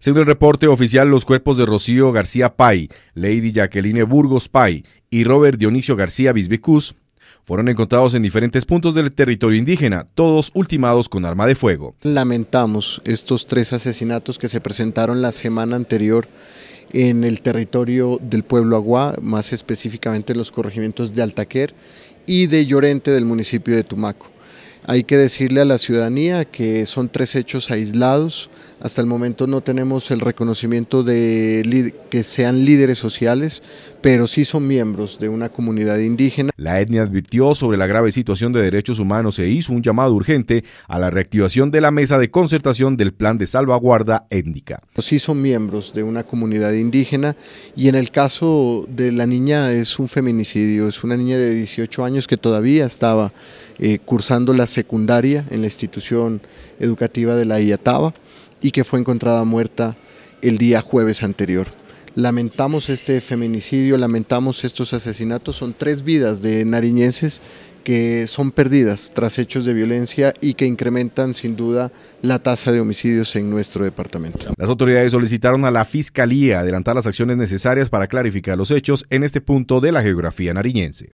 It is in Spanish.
Según el reporte oficial, los cuerpos de Rocío García Pay, Lady Jacqueline Burgos Pay y Robert Dionisio García Bisbicus fueron encontrados en diferentes puntos del territorio indígena, todos ultimados con arma de fuego. Lamentamos estos tres asesinatos que se presentaron la semana anterior en el territorio del pueblo Aguá, más específicamente en los corregimientos de Altaquer y de Llorente del municipio de Tumaco. Hay que decirle a la ciudadanía que son tres hechos aislados. Hasta el momento no tenemos el reconocimiento de que sean líderes sociales, pero sí son miembros de una comunidad indígena. La etnia advirtió sobre la grave situación de derechos humanos e hizo un llamado urgente a la reactivación de la mesa de concertación del plan de salvaguarda étnica. Sí son miembros de una comunidad indígena y en el caso de la niña es un feminicidio, es una niña de 18 años que todavía estaba eh, cursando la secundaria en la institución educativa de la Iataba y que fue encontrada muerta el día jueves anterior. Lamentamos este feminicidio, lamentamos estos asesinatos, son tres vidas de nariñenses que son perdidas tras hechos de violencia y que incrementan sin duda la tasa de homicidios en nuestro departamento. Las autoridades solicitaron a la Fiscalía adelantar las acciones necesarias para clarificar los hechos en este punto de la geografía nariñense.